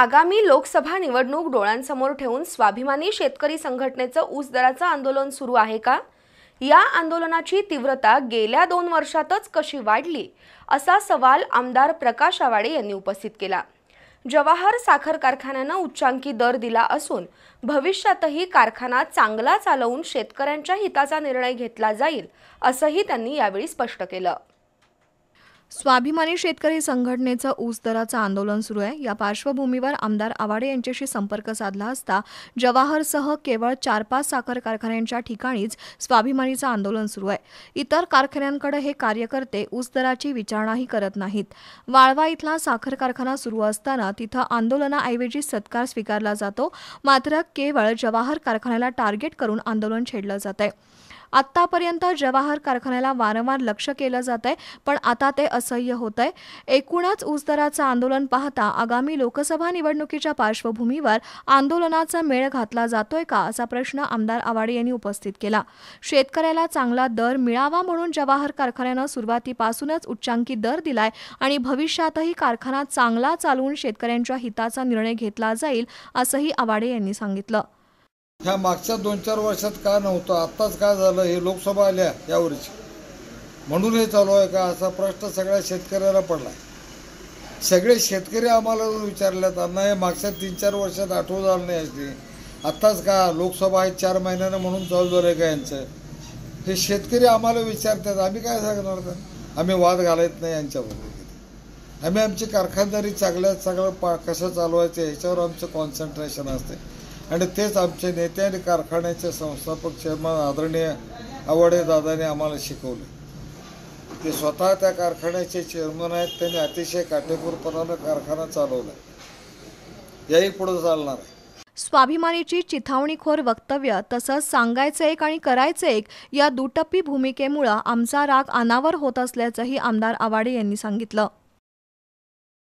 आगामी लोकसभा निवडणूक डोळ्यांसमोर ठेवून स्वाभिमानी शेतकरी संघटनेचं ऊस दराचं आंदोलन सुरू आहे का या आंदोलनाची तीव्रता गेल्या दोन वर्षातच कशी वाढली असा सवाल आमदार प्रकाश आवाडे यांनी उपस्थित केला जवाहर साखर कारखान्यानं उच्चांकी दर दिला असून भविष्यातही कारखाना चांगला चालवून शेतकऱ्यांच्या हिताचा निर्णय घेतला जाईल असंही त्यांनी यावेळी स्पष्ट केलं स्वाभिमानी शेतकरी संघटनेचं ऊस दराचं आंदोलन सुरू आहे या पार्श्वभूमीवर आमदार आवाडे यांच्याशी संपर्क साधला असता जवाहरसह केवळ चार पाच साखर कारखान्यांच्या ठिकाणीच स्वाभिमानीचं आंदोलन सुरू आहे इतर कारखान्यांकडे हे कार्यकर्ते ऊस दराची विचारणाही करत नाहीत वाळवा इथला साखर कारखाना सुरू असताना तिथं आंदोलनाऐवजी सत्कार स्वीकारला जातो मात्र केवळ जवाहर कारखान्याला टार्गेट करून आंदोलन छेडलं जात आहे आत्तापर्यंत जवाहर कारखान्याला वारंवार लक्ष केलं जात आहे पण आता ते असह्य होत आहे एकूणच दराचं आंदोलन पाहता आगामी लोकसभा निवडणुकीच्या पार्श्वभूमीवर आंदोलनाचा मेळ घातला जातोय का असा प्रश्न आमदार आवाडे यांनी उपस्थित केला शेतकऱ्याला चांगला दर मिळावा म्हणून जवाहर कारखान्यानं सुरुवातीपासूनच उच्चांकी दर दिलाय आणि भविष्यातही कारखाना चांगला चालवून शेतकऱ्यांच्या हिताचा निर्णय घेतला जाईल असंही आवाडे यांनी सांगितलं ह्या मागच्या दोन चार वर्षात का नव्हतं आत्ताच का झालं हे लोकसभा आल्या यावरच म्हणून हे चालू आहे का असा प्रश्न सगळ्या शेतकऱ्याला पडला सगळे शेतकरी आम्हाला विचारल्यात अन्ना हे मागच्या तीन चार वर्षात आठवण झालं नाही असते आत्ताच का लोकसभा आहे चार महिन्यानं म्हणून चालू झालं आहे का यांचं हे शेतकरी आम्हाला विचारतात आम्ही काय सांगणार तर आम्ही वाद घालायत नाही यांच्याबरोबर आम्ही आमची कारखानदारी चांगल्या चांगलं पा कसं चालवायचं याच्यावर आमचं कॉन्सन्ट्रेशन असते आणि तेच आमचे नेते आणि कारखान्याचे संस्थापक चेअरमन आदरणीय आवडे दादाने आम्हाला शिकवले ते स्वतः त्या कारखान्याचे चेअरमन आहेत त्यांनी अतिशय काटेकोरपणानं कारखाना चालवला याही पुढे चालणार आहे स्वाभिमानीची चिथावणीखोर वक्तव्य तसंच सांगायचं एक आणि करायचं एक या दुटप्पी भूमिकेमुळं आमचा राग अनावर होत असल्याचंही आमदार आवाडे यांनी सांगितलं